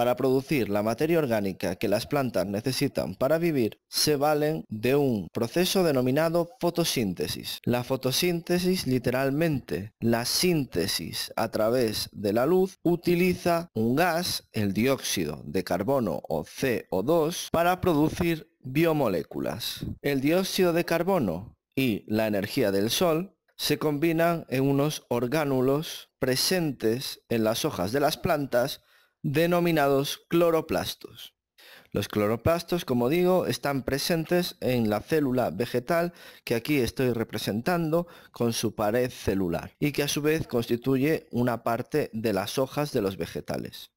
Para producir la materia orgánica que las plantas necesitan para vivir, se valen de un proceso denominado fotosíntesis. La fotosíntesis literalmente, la síntesis a través de la luz, utiliza un gas, el dióxido de carbono o CO2, para producir biomoléculas. El dióxido de carbono y la energía del sol se combinan en unos orgánulos presentes en las hojas de las plantas denominados cloroplastos. Los cloroplastos, como digo, están presentes en la célula vegetal que aquí estoy representando con su pared celular y que a su vez constituye una parte de las hojas de los vegetales.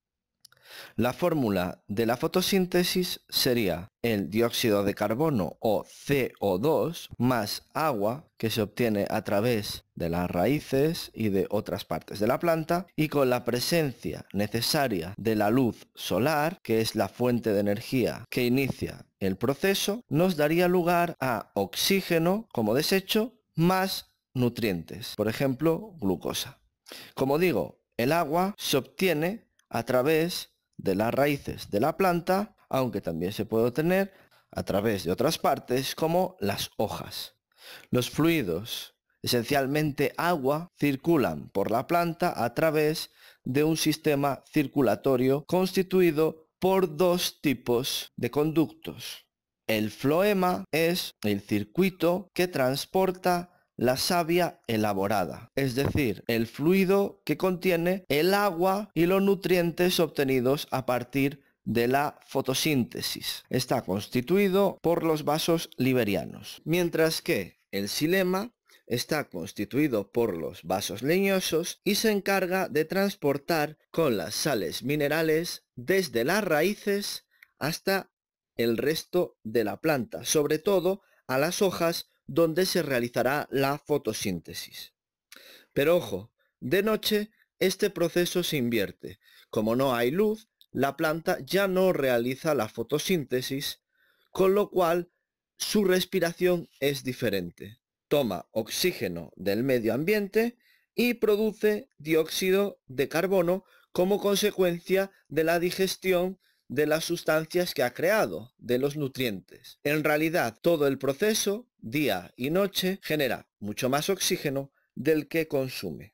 La fórmula de la fotosíntesis sería el dióxido de carbono o CO2 más agua que se obtiene a través de las raíces y de otras partes de la planta y con la presencia necesaria de la luz solar, que es la fuente de energía que inicia el proceso, nos daría lugar a oxígeno como desecho más nutrientes, por ejemplo, glucosa. Como digo, el agua se obtiene a través de las raíces de la planta, aunque también se puede obtener a través de otras partes como las hojas. Los fluidos, esencialmente agua, circulan por la planta a través de un sistema circulatorio constituido por dos tipos de conductos. El floema es el circuito que transporta la savia elaborada, es decir, el fluido que contiene el agua y los nutrientes obtenidos a partir de la fotosíntesis. Está constituido por los vasos liberianos, mientras que el xilema está constituido por los vasos leñosos y se encarga de transportar con las sales minerales desde las raíces hasta el resto de la planta, sobre todo a las hojas donde se realizará la fotosíntesis. Pero ojo, de noche este proceso se invierte. Como no hay luz, la planta ya no realiza la fotosíntesis, con lo cual su respiración es diferente. Toma oxígeno del medio ambiente y produce dióxido de carbono como consecuencia de la digestión de las sustancias que ha creado, de los nutrientes. En realidad, todo el proceso, día y noche, genera mucho más oxígeno del que consume.